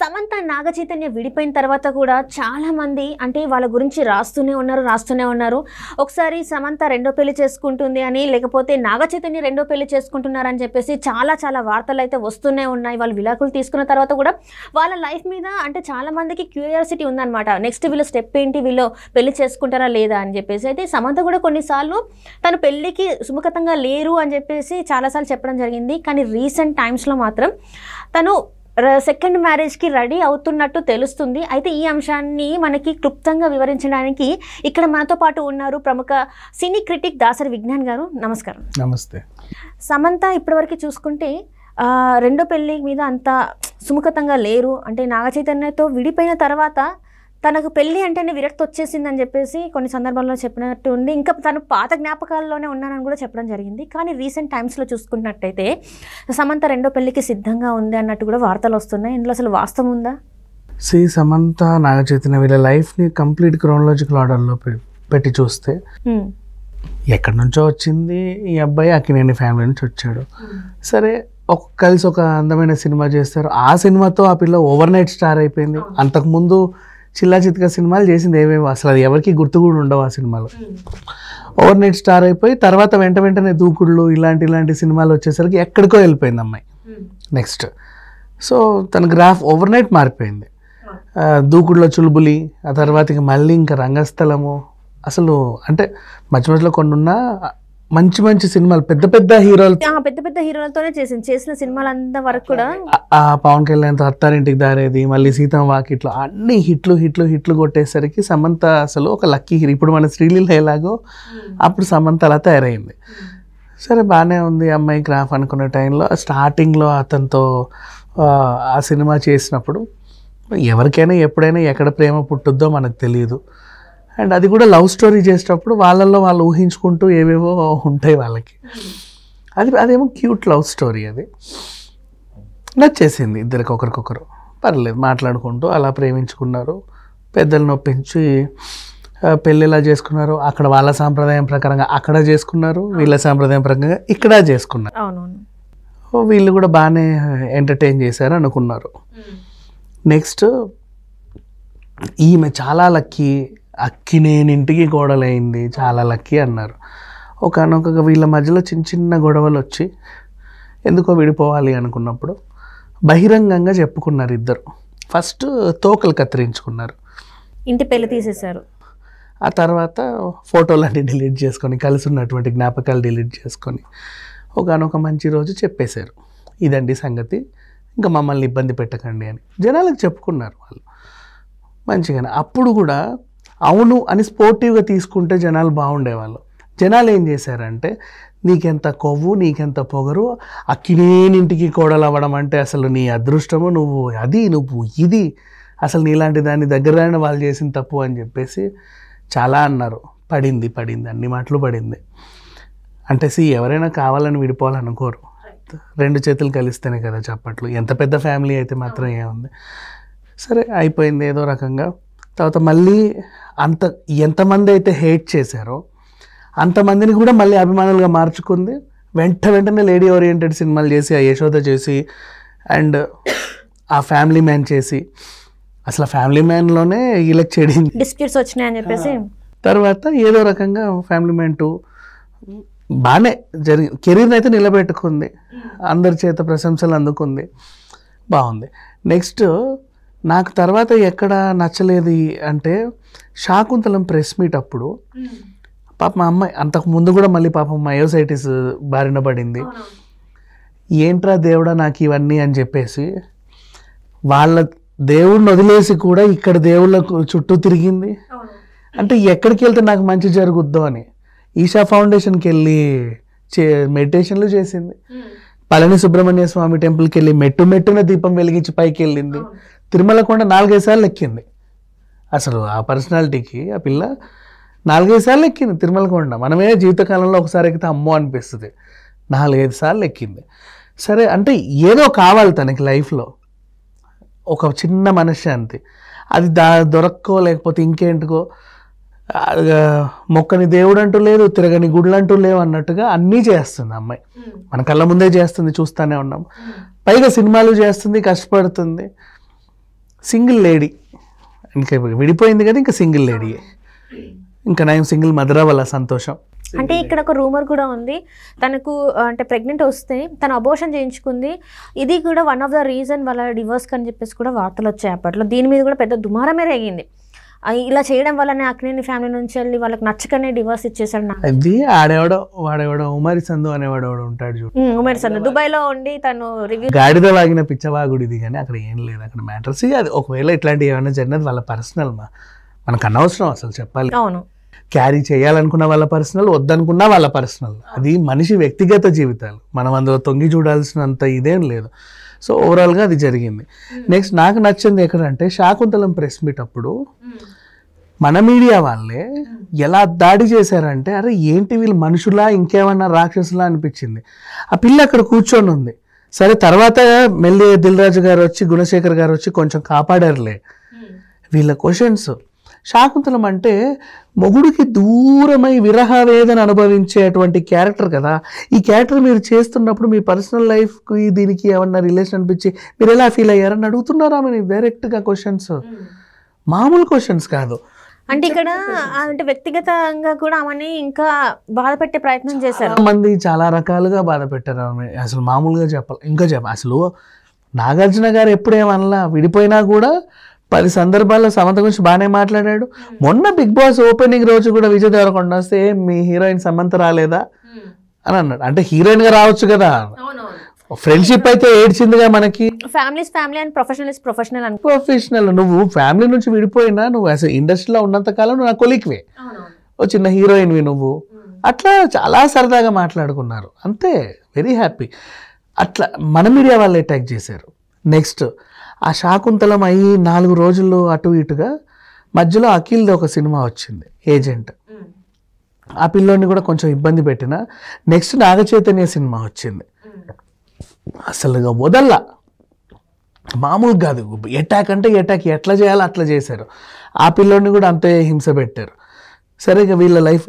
సమంత నాగచైతన్య విడిపోయిన తర్వాత కూడా చాలామంది అంటే వాళ్ళ గురించి రాస్తూనే ఉన్నారు రాస్తూనే ఉన్నారు ఒకసారి సమంత రెండో పెళ్లి చేసుకుంటుంది అని లేకపోతే నాగచైతన్య రెండో పెళ్లి చేసుకుంటున్నారని చెప్పేసి చాలా చాలా వార్తలు అయితే వస్తూనే ఉన్నాయి వాళ్ళు విలాకులు తీసుకున్న తర్వాత కూడా వాళ్ళ లైఫ్ మీద అంటే చాలామందికి క్యూరియాసిటీ ఉందన్నమాట నెక్స్ట్ వీళ్ళు స్టెప్ ఏంటి వీళ్ళు పెళ్లి చేసుకుంటారా లేదా అని చెప్పేసి అయితే సమంత కూడా కొన్నిసార్లు తను పెళ్లికి సుముఖతంగా లేరు అని చెప్పేసి చాలాసార్లు చెప్పడం జరిగింది కానీ రీసెంట్ టైమ్స్లో మాత్రం తను సెకండ్ మ్యారేజ్కి రెడీ అవుతున్నట్టు తెలుస్తుంది అయితే ఈ అంశాన్ని మనకి క్లుప్తంగా వివరించడానికి ఇక్కడ మనతో పాటు ఉన్నారు ప్రముఖ సినీ క్రిటిక్ దాసరి విజ్ఞాన్ గారు నమస్కారం నమస్తే సమంత ఇప్పటివరకు చూసుకుంటే రెండో పెళ్ళి మీద అంత సుముఖతంగా లేరు అంటే నాగచైతన్యతో విడిపోయిన తర్వాత తనకు పెళ్ళి అంటేనే విరక్తి వచ్చేసిందని చెప్పేసి కొన్ని సందర్భాల్లో చెప్పినట్టు ఉంది ఇంకా తను పాత జ్ఞాపకాల్లోనే ఉన్నానని కూడా చెప్పడం జరిగింది కానీ రీసెంట్ టైమ్స్లో చూసుకున్నట్టయితే సమంత రెండో పెళ్ళికి సిద్ధంగా ఉంది అన్నట్టు కూడా వార్తలు వస్తున్నాయి ఇందులో అసలు వాస్తవం ఉందా శ్రీ సమంత నాగ చైతన్య వీళ్ళ లైఫ్ని కంప్లీట్ క్రోనలాజికల్ ఆర్డర్లో పెట్టి చూస్తే ఎక్కడి నుంచో వచ్చింది ఈ అబ్బాయి అక్కినేని ఫ్యామిలీ నుంచి వచ్చాడు సరే ఒక కలిసి ఒక అందమైన సినిమా చేస్తారు ఆ సినిమాతో ఆ పిల్ల ఓవర్ నైట్ స్టార్ అయిపోయింది అంతకుముందు చిల్లా చిత్క సినిమాలు చేసింది ఏవేవో అసలు అది ఎవరికి గుర్తు కూడా ఉండవు ఆ సినిమాలు ఓవర్ నైట్ స్టార్ అయిపోయి తర్వాత వెంట వెంటనే దూకుడులు ఇలాంటి ఇలాంటి సినిమాలు వచ్చేసరికి ఎక్కడికో వెళ్ళిపోయింది అమ్మాయి నెక్స్ట్ hmm. సో తన గ్రాఫ్ ఓవర్ నైట్ మారిపోయింది దూకుడులో చులుబులి ఆ తర్వాత ఇక మళ్ళీ ఇంకా రంగస్థలము అసలు అంటే మధ్య మధ్యలో కొన్ని ఉన్నా మంచి మంచి సినిమాలు పెద్ద పెద్ద హీరోలు పెద్ద పెద్ద హీరోలతోనే చేసింది చేసిన సినిమాలు అంత వరకు కూడా ఆ పవన్ కళ్యాణ్ అత్తారింటికి దారేది మళ్ళీ సీతం ఇట్లు అన్ని హిట్లు హిట్లు హిట్లు కొట్టేసరికి సమంత అసలు ఒక లక్కీ హీరో ఇప్పుడు మన శ్రీలీల ఎలాగో hmm. అప్పుడు సమంత అలా తయారైంది hmm. సరే బాగానే ఉంది అమ్మాయి గ్రాఫ్ అనుకునే టైంలో స్టార్టింగ్లో అతనితో ఆ సినిమా చేసినప్పుడు ఎవరికైనా ఎప్పుడైనా ఎక్కడ ప్రేమ పుట్టుద్దో మనకు తెలియదు అండ్ అది కూడా లవ్ స్టోరీ చేసేటప్పుడు వాళ్ళల్లో వాళ్ళు ఊహించుకుంటూ ఏవేవో ఉంటాయి వాళ్ళకి అది అదేమో క్యూట్ లవ్ స్టోరీ అది నచ్చేసింది ఇద్దరికి ఒకరికొకరు పర్లేదు మాట్లాడుకుంటూ అలా ప్రేమించుకున్నారు పెద్దలు ఒప్పించి పెళ్ళి ఎలా చేసుకున్నారు అక్కడ వాళ్ళ సాంప్రదాయం ప్రకారంగా అక్కడ చేసుకున్నారు వీళ్ళ సాంప్రదాయం ప్రకారంగా ఇక్కడ చేసుకున్నారు వీళ్ళు కూడా బాగానే ఎంటర్టైన్ చేశారు అనుకున్నారు నెక్స్ట్ ఈమె చాలా లక్కీ అక్కి ఇంటికి గోడలైంది చాలా లక్కీ అన్నారు ఒకనొక వీళ్ళ మధ్యలో చిన్న చిన్న గొడవలు వచ్చి ఎందుకో విడిపోవాలి అనుకున్నప్పుడు బహిరంగంగా చెప్పుకున్నారు ఇద్దరు ఫస్ట్ తోకలు కత్తిరించుకున్నారు ఇంటి పెళ్లి తీసేశారు ఆ తర్వాత ఫోటోలన్నీ డిలీట్ చేసుకొని కలిసి ఉన్నటువంటి జ్ఞాపకాలు డిలీట్ చేసుకొని ఒకనొక మంచి రోజు చెప్పేశారు ఇదండి సంగతి ఇంకా మమ్మల్ని ఇబ్బంది పెట్టకండి అని జనాలకు చెప్పుకున్నారు వాళ్ళు మంచిగానే అప్పుడు కూడా అవును అని స్పోర్టివ్గా తీసుకుంటే జనాలు బాగుండేవాళ్ళు జనాలు ఏం చేశారంటే నీకెంత కొవ్వు నీకెంత పొగరు అక్కినేనింటికి కోడలు అవ్వడం అంటే అసలు నీ అదృష్టము నువ్వు అది నువ్వు ఇది అసలు నీలాంటి దాన్ని దగ్గర వాళ్ళు చేసిన తప్పు అని చెప్పేసి చాలా అన్నారు పడింది పడింది అన్ని మాటలు పడింది అంటే సి ఎవరైనా కావాలని విడిపోవాలనుకోరు రెండు చేతులు కలిస్తేనే కదా చప్పట్లు ఎంత పెద్ద ఫ్యామిలీ అయితే మాత్రం ఏముంది సరే అయిపోయింది ఏదో రకంగా తర్వాత మళ్ళీ అంత ఎంతమంది అయితే హేట్ చేశారో అంతమందిని కూడా మళ్ళీ అభిమానులుగా మార్చుకుంది వెంట వెంటనే లేడీ ఓరియంటెడ్ సినిమాలు చేసి ఆ యశోద చేసి అండ్ ఆ ఫ్యామిలీ మ్యాన్ చేసి అసలు ఫ్యామిలీ మ్యాన్లోనే ఇలా చేయడం డిస్ప్యూట్స్ చెప్పేసి తర్వాత ఏదో రకంగా ఫ్యామిలీ మ్యాన్ టూ బాగానే జరిగి కెరీర్ని అయితే నిలబెట్టుకుంది అందరి చేత ప్రశంసలు అందుకుంది బాగుంది నెక్స్ట్ నాకు తర్వాత ఎక్కడ నచ్చలేదు అంటే శాకుంతలం ప్రెస్ మీట్ అప్పుడు పాప మా అమ్మాయి అంతకు ముందు కూడా మళ్ళీ పాపం మయోసైటిస్ బారిన పడింది ఏంట్రా దేవుడా నాకు ఇవన్నీ అని చెప్పేసి వాళ్ళ దేవుడిని వదిలేసి కూడా ఇక్కడ దేవుళ్ళ చుట్టూ తిరిగింది అంటే ఎక్కడికి వెళ్తే నాకు మంచి జరుగుద్దో అని ఈషా ఫౌండేషన్కి వెళ్ళి చే మెడిటేషన్లు చేసింది పళని సుబ్రహ్మణ్య స్వామి టెంపుల్కి వెళ్ళి మెట్టు మెట్టున దీపం వెలిగించి పైకి వెళ్ళింది తిరుమల కొండ నాలుగైదు సార్లు ఎక్కింది అసలు ఆ పర్సనాలిటీకి ఆ పిల్ల నాలుగైదు సార్లు ఎక్కింది తిరుమల కొండ మనమే జీవితకాలంలో ఒకసారి ఎక్కితే అమ్మో అనిపిస్తుంది నాలుగైదు సార్లు ఎక్కింది సరే అంటే ఏదో కావాలి తనకి లైఫ్లో ఒక చిన్న మనశ్శాంతి అది దా దొరక్కో లేకపోతే ఇంకేంటికో మొక్కని దేవుడు అంటూ లేదు తిరగని గుడ్లు అంటూ లేవు అన్నట్టుగా అన్నీ చేస్తుంది అమ్మాయి మన కళ్ళ ముందే చేస్తుంది చూస్తూనే ఉన్నాం పైగా సినిమాలు చేస్తుంది కష్టపడుతుంది సింగిల్ లేడీ ఇంకా విడిపోయింది కదా ఇంకా సింగిల్ లేడీ ఇంకా నేను సింగిల్ మదర్ వల్ల సంతోషం అంటే ఇక్కడ ఒక రూమర్ కూడా ఉంది తనకు అంటే ప్రెగ్నెంట్ వస్తే తను అబోషన్ చేయించుకుంది ఇది కూడా వన్ ఆఫ్ ద రీజన్ వాళ్ళ డివోర్స్ అని చెప్పేసి కూడా వార్తలు వచ్చాయి అప్పట్లో దీని మీద కూడా పెద్ద దుమారమే రేగింది ఇలా చేయడం వల్ల అక్నేని ఫ్యామిలీ నుంచి వెళ్ళి వాళ్ళకి నచ్చకనే డివోర్స్ ఇచ్చేసాడు అది ఆడేవాడో వాడేవాడో ఉమరి సందు అనేవాడు ఉంటాడు చూడు ఉమరి సందు దుబాయ్ లో ఉండి తను రివ్యూ గాడిద లాగిన పిచ్చవాగుడు ఇది కానీ అక్కడ ఏం లేదు అక్కడ మ్యాటర్స్ అది ఒకవేళ ఇట్లాంటివి ఏమైనా జరిగినది వాళ్ళ పర్సనల్ మా మనకు అనవసరం అసలు చెప్పాలి అవును క్యారీ చేయాలనుకున్న వాళ్ళ పర్సనల్ వద్దనుకున్నా వాళ్ళ పర్సనల్ అది మనిషి వ్యక్తిగత జీవితాలు మనం అందులో తొంగి చూడాల్సినంత ఇదేం లేదు సో ఓవరాల్గా అది జరిగింది నెక్స్ట్ నాకు నచ్చింది ఎక్కడంటే శాకుంతలం ప్రెస్ మీట్ అప్పుడు మన మీడియా వాళ్ళే ఎలా దాడి చేశారంటే అరే ఏంటి వీళ్ళు మనుషులా ఇంకేమన్నా రాక్షసులా అనిపించింది ఆ పిల్ల అక్కడ కూర్చొని ఉంది సరే తర్వాత మెల్లి దిల్రాజు గారు వచ్చి గుణశేఖర్ గారు వచ్చి కొంచెం కాపాడారులే hmm. వీళ్ళ క్వశ్చన్స్ శాకుంతలం అంటే మొగుడికి దూరమై విరహ వేదన అనుభవించేటువంటి క్యారెక్టర్ కదా ఈ క్యారెక్టర్ మీరు చేస్తున్నప్పుడు మీ పర్సనల్ లైఫ్కి దీనికి ఏమన్నా రిలేషన్ అనిపించి మీరు ఎలా ఫీల్ అయ్యారని అడుగుతున్నారా మీరు డైరెక్ట్గా క్వశ్చన్స్ hmm. మామూలు క్వశ్చన్స్ కాదు అంటే ఇక్కడ అంటే వ్యక్తిగతంగా కూడా ఆమె ఇంకా బాధ పెట్టే ప్రయత్నం చేశారు మంది చాలా రకాలుగా బాధ పెట్టారు ఆమె అసలు మామూలుగా చెప్పాలి ఇంకా చెప్ప అసలు నాగార్జున గారు ఎప్పుడేమన్నా విడిపోయినా కూడా పది సందర్భాల్లో సమంత గురించి బాగానే మాట్లాడాడు మొన్న బిగ్ బాస్ ఓపెనింగ్ రోజు కూడా విజయ్ దేవరకొండ వస్తే మీ హీరోయిన్ సమంత రాలేదా అని అన్నాడు అంటే హీరోయిన్గా రావచ్చు కదా ఫ్రెండ్షిప్ అయితే ఏడ్చిందిగా మనకి families family and professional is professional అని ప్రొఫెషనల్ నువ్వు ఫ్యామిలీ నుంచి విడిపోయినా నువ్వు అసలు ఇండస్ట్రీలో ఉన్నంత కాలం నువ్వు నా కొలిక్వే ఓ చిన్న హీరోయిన్వి నువ్వు అట్లా చాలా సరదాగా మాట్లాడుకున్నారు అంతే వెరీ హ్యాపీ అట్లా మన మీడియా వాళ్ళు అటాక్ చేశారు నెక్స్ట్ ఆ శాకుంతలం అయ్యి నాలుగు రోజులు అటు ఇటుగా మధ్యలో అఖిల్ది ఒక సినిమా వచ్చింది ఏజెంట్ ఆ పిల్లోని కూడా కొంచెం ఇబ్బంది పెట్టిన నెక్స్ట్ నాగచైతన్య సినిమా వచ్చింది అసలుగా వదల్లా మామూలు కాదు ఎటాక్ అంటే ఎటాక్ ఎట్లా చేయాలో అట్లా చేశారు ఆ పిల్లోడిని కూడా అంతే హింస పెట్టారు సరే ఇక వీళ్ళ లైఫ్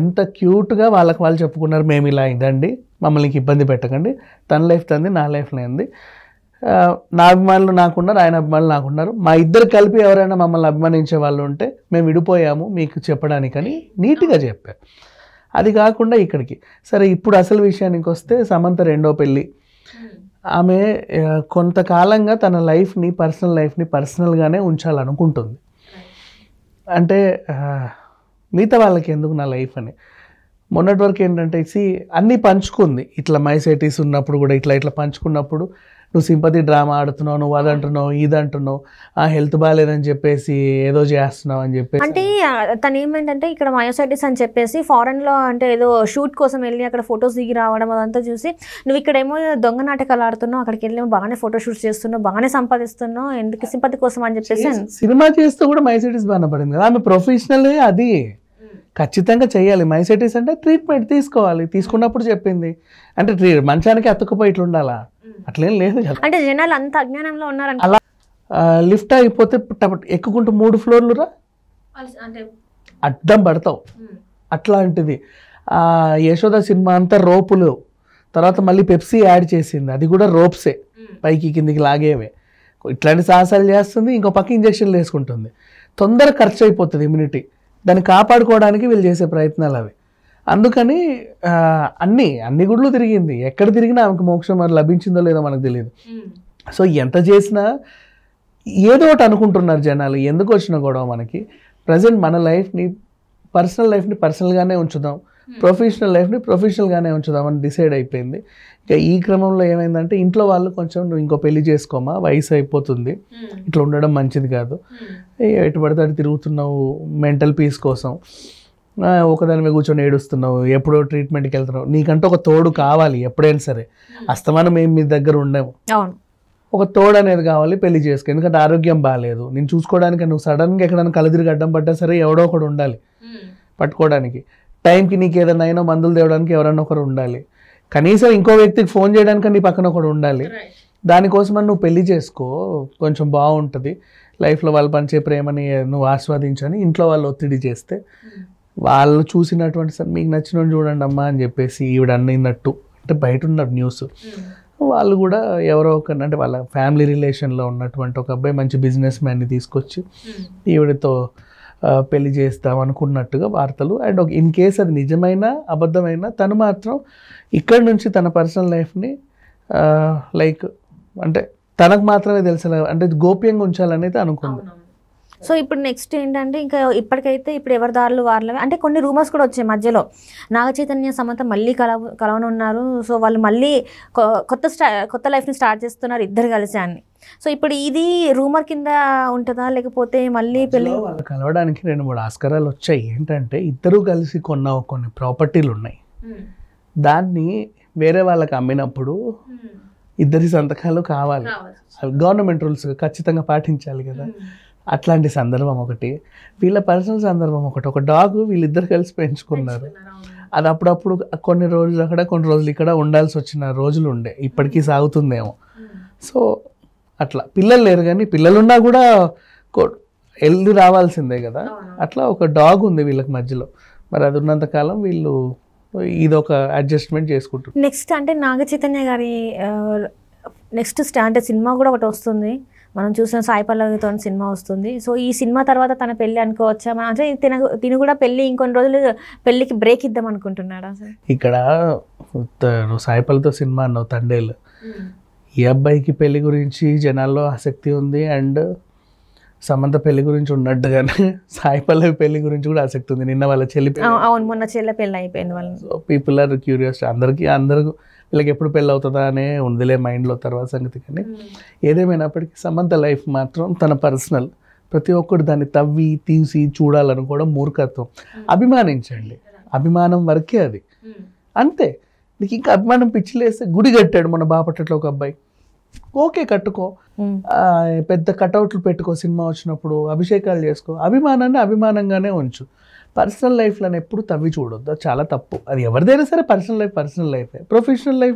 ఎంత క్యూట్గా వాళ్ళకి వాళ్ళు చెప్పుకున్నారు మేము ఇలా ఇదండి మమ్మల్ని ఇబ్బంది పెట్టకండి తన లైఫ్ తంది నా లైఫ్ నేంది నా అభిమానులు నాకున్నారు ఆయన అభిమానులు నాకున్నారు మా ఇద్దరు కలిపి ఎవరైనా మమ్మల్ని అభిమానించే వాళ్ళు ఉంటే మేము విడిపోయాము మీకు చెప్పడానికని నీట్గా చెప్పారు అది కాకుండా ఇక్కడికి సరే ఇప్పుడు అసలు విషయానికి వస్తే సమంత రెండో పెళ్ళి ఆమె కొంతకాలంగా తన లైఫ్ని పర్సనల్ లైఫ్ని పర్సనల్గానే ఉంచాలనుకుంటుంది అంటే మిగతా వాళ్ళకి ఎందుకు నా లైఫ్ అని మొన్నటి వరకు ఏంటంటే అన్నీ పంచుకుంది ఇట్లా మైసైటీస్ ఉన్నప్పుడు కూడా ఇట్లా ఇట్లా పంచుకున్నప్పుడు నువ్వు సింపతి డ్రామా ఆడుతున్నావు నువ్వు అది అంటున్నావు ఇది అంటున్నావు ఆ హెల్త్ బాగాలేదని చెప్పేసి ఏదో చేస్తున్నావు అని చెప్పేసి అంటే తను ఏమేంటంటే ఇక్కడ మయోసైటిస్ అని చెప్పేసి ఫారెన్ లో అంటే ఏదో షూట్ కోసం వెళ్ళి అక్కడ ఫొటోస్ దిగి రావడం అదంతా చూసి నువ్వు ఇక్కడేమో దొంగ నాటకాలు ఆడుతున్నావు అక్కడికి వెళ్ళి బాగానే ఫోటో షూట్ చేస్తున్నావు బాగానే సంపాదిస్తున్నావు ఎందుకు సింపతి కోసం అని చెప్పేసి సినిమా చేస్తూ కూడా మయోసైటిస్ బాగా పడింది కదా ఆమె ప్రొఫెషనల్ అది ఖచ్చితంగా చేయాలి మైసైటిస్ అంటే ట్రీట్మెంట్ తీసుకోవాలి తీసుకున్నప్పుడు చెప్పింది అంటే ట్రీ మంచానికి అతుక్కుపోయి ఇట్లా ఉండాలా అట్లేం లేదు అంటే జనాలు అంత అజ్ఞానంలో ఉన్నారు అలా లిఫ్ట్ అయిపోతే ఎక్కుకుంటూ మూడు ఫ్లోర్లు రా అడ్డం పడతావు అట్లాంటిది యశోద సినిమా అంతా రోపులు తర్వాత మళ్ళీ పెప్సీ యాడ్ చేసింది అది కూడా రోప్సే పైకి కిందికి లాగేవే ఇట్లాంటి సాహసాలు చేస్తుంది ఇంకో పక్క ఇంజక్షన్లు వేసుకుంటుంది తొందర ఖర్చు అయిపోతుంది ఇమ్యూనిటీ దాన్ని కాపాడుకోవడానికి వీళ్ళు చేసే ప్రయత్నాలు అవి అందుకని అన్నీ అన్ని గుడ్లు తిరిగింది ఎక్కడ తిరిగినా ఆమెకు మోక్షం మరి లభించిందో లేదో మనకు తెలియదు సో ఎంత చేసినా ఏదో ఒకటి అనుకుంటున్నారు జనాలు ఎందుకు వచ్చినా గొడవ మనకి ప్రజెంట్ మన లైఫ్ని పర్సనల్ లైఫ్ని పర్సనల్గానే ఉంచుదాం ప్రొఫెషనల్ లైఫ్ని ప్రొఫెషనల్గానే ఉంచుదామని డిసైడ్ అయిపోయింది ఇక ఈ క్రమంలో ఏమైందంటే ఇంట్లో వాళ్ళు కొంచెం నువ్వు ఇంకో పెళ్లి చేసుకోమా వయసు అయిపోతుంది hmm. ఇట్లా ఉండడం మంచిది కాదు hmm. ఎటు పడితే అటు తిరుగుతున్నావు మెంటల్ పీస్ కోసం ఒకదాని మీద కూర్చొని ఏడుస్తున్నావు ఎప్పుడో ట్రీట్మెంట్కి వెళ్తున్నావు నీకంటే ఒక తోడు కావాలి ఎప్పుడైనా సరే hmm. అస్తమానం మేము మీ దగ్గర ఉండము ఒక తోడు అనేది కావాలి పెళ్లి చేసుకో ఎందుకంటే ఆరోగ్యం బాగాలేదు నేను చూసుకోవడానికి నువ్వు సడన్గా ఎక్కడైనా కలదిరిగి అడ్డం పడ్డా సరే ఎవడో ఒకడు ఉండాలి పట్టుకోవడానికి టైంకి నీకు ఏదైనా అయినా మందులు తేవడానికి ఎవరైనా ఒకరు ఉండాలి కనీసం ఇంకో వ్యక్తికి ఫోన్ చేయడానికి నీ పక్కన ఒకడు ఉండాలి దానికోసమని నువ్వు పెళ్లి చేసుకో కొంచెం బాగుంటుంది లైఫ్లో వాళ్ళు పనిచే ప్రేమని నువ్వు ఆస్వాదించని ఇంట్లో వాళ్ళు ఒత్తిడి చేస్తే hmm. వాళ్ళు చూసినటువంటి సార్ మీకు నచ్చిన చూడండి అమ్మా అని చెప్పేసి ఈవిడ అన్నట్టు అంటే బయట ఉన్నారు న్యూస్ hmm. వాళ్ళు కూడా ఎవరో ఒక అంటే వాళ్ళ ఫ్యామిలీ రిలేషన్లో ఉన్నటువంటి ఒక అబ్బాయి మంచి బిజినెస్ మ్యాన్ని తీసుకొచ్చి hmm. ఈవిడతో పెళ్లి చేస్తాం అనుకున్నట్టుగా వార్తలు అండ్ ఒక ఇన్ కేస్ అది నిజమైనా అబద్ధమైనా తను మాత్రం ఇక్కడి నుంచి తన పర్సనల్ లైఫ్ని లైక్ అంటే తనకు మాత్రమే తెలిసిన అంటే గోప్యంగా ఉంచాలనేది అనుకుంది సో ఇప్పుడు నెక్స్ట్ ఏంటంటే ఇంకా ఇప్పటికైతే ఇప్పుడు ఎవరి దారులు వాళ్ళవి అంటే కొన్ని రూమర్స్ కూడా వచ్చాయి మధ్యలో నాగ చైతన్య సమంత మళ్ళీ కల కలవనున్నారు సో వాళ్ళు మళ్ళీ కొత్త స్టా కొత్త లైఫ్ని స్టార్ట్ చేస్తున్నారు ఇద్దరు కలిసి అని సో ఇప్పుడు ఇది రూమర్ కింద ఉంటుందా లేకపోతే మళ్ళీ పెళ్ళి వాళ్ళు కలవడానికి రెండు మూడు ఆస్కారాలు వచ్చాయి ఏంటంటే ఇద్దరు కలిసి కొన్న కొన్ని ప్రాపర్టీలు ఉన్నాయి దాన్ని వేరే వాళ్ళకి అమ్మినప్పుడు ఇద్దరి సంతకాలు కావాలి గవర్నమెంట్ రూల్స్ ఖచ్చితంగా పాటించాలి కదా అట్లాంటి సందర్భం ఒకటి వీళ్ళ పర్సనల్ సందర్భం ఒకటి ఒక డాగ్ వీళ్ళిద్దరు కలిసి పెంచుకున్నారు అది అప్పుడప్పుడు కొన్ని రోజులు అక్కడ కొన్ని రోజులు ఇక్కడ ఉండాల్సి వచ్చిన రోజులు ఉండే ఇప్పటికీ సాగుతుందేమో సో అట్లా పిల్లలు లేరు కానీ పిల్లలున్నా కూడా వెళ్ళి రావాల్సిందే కదా అట్లా ఒక డాగ్ ఉంది వీళ్ళకి మధ్యలో మరి అది ఉన్నంతకాలం వీళ్ళు ఇదొక అడ్జస్ట్మెంట్ చేసుకుంటారు నెక్స్ట్ అంటే నాగ చైతన్య గారి నెక్స్ట్ అంటే సినిమా కూడా ఒకటి వస్తుంది మనం చూసిన సాయి పల్లవితో సినిమా వస్తుంది సో ఈ సినిమా తర్వాత తన పెళ్ళి అనుకోవచ్చా మనం అంటే తిన తిను కూడా పెళ్ళి ఇంకొన్ని రోజులు పెళ్ళికి బ్రేక్ ఇద్దాం అనుకుంటున్నాడా ఇక్కడ నువ్వు సాయి పల్లవితో సినిమా అన్నావు తండేలు hmm. ఈ అబ్బాయికి పెళ్లి గురించి జనాల్లో ఆసక్తి ఉంది అండ్ సమంత పెళ్లి గురించి ఉన్నట్టుగానే సాయి పల్లవి పెళ్లి గురించి కూడా ఆసక్తి ఉంది నిన్న వాళ్ళ చెల్లి అవును మొన్న చెల్లె పెళ్ళి అయిపోయింది వాళ్ళు సో పీపుల్ ఆర్ క్యూరియస్ అందరికీ అందరూ వీళ్ళకి ఎప్పుడు పెళ్ళి అవుతుందా అనే ఉందిలే మైండ్లో తర్వాత సంగతి కానీ ఏదేమైనప్పటికీ సమంత లైఫ్ మాత్రం తన పర్సనల్ ప్రతి ఒక్కరు దాన్ని తవ్వి తీసి చూడాలనుకోవడం మూర్ఖత్వం అభిమానించండి అభిమానం వరకే అది అంతే నీకు ఇంకా అభిమానం పిచ్చిలేస్తే గుడి కట్టాడు మన బాపట్లో ఒక అబ్బాయి ఓకే కట్టుకో పెద్ద కటౌట్లు పెట్టుకో సినిమా వచ్చినప్పుడు అభిషేకాలు చేసుకో అభిమానాన్ని అభిమానంగానే ఉంచు పర్సనల్ లైఫ్లను ఎప్పుడు తవ్వి చూడొద్దు చాలా తప్పు అది ఎవరిదైనా సరే పర్సనల్ లైఫ్ పర్సనల్ లైఫే ప్రొఫెషనల్ లైఫ్